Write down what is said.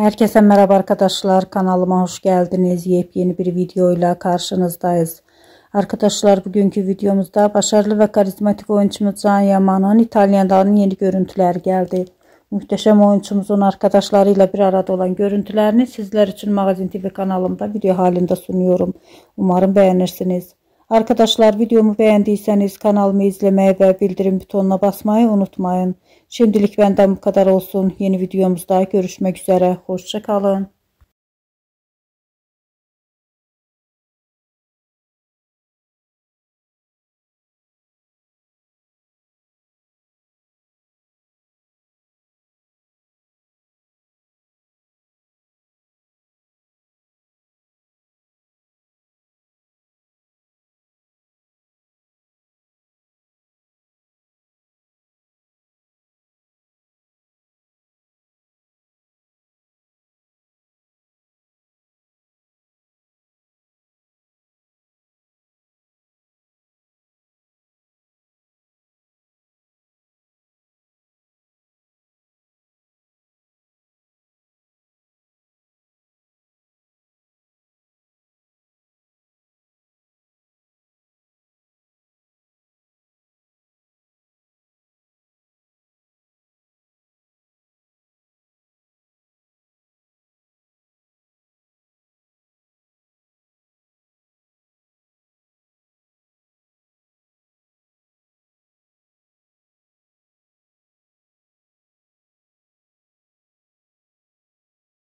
Herkese merhaba arkadaşlar kanalıma hoş geldiniz. Yepyeni bir video ile karşınızdayız. Arkadaşlar bugünkü videomuzda başarılı ve karizmatik oyuncumuz Can Yaman'ın İtalyan'dan yeni görüntüler geldi. Muhteşem oyuncumuzun arkadaşlarıyla bir arada olan görüntülerini sizler için Magazin TV kanalımda video halinde sunuyorum. Umarım beğenirsiniz. Arkadaşlar videomu beğendiyseniz kanalımı izlemeyi ve bildirim butonuna basmayı unutmayın. Şimdilik benden bu kadar olsun. Yeni videomuzda görüşmek üzere. Hoşçakalın.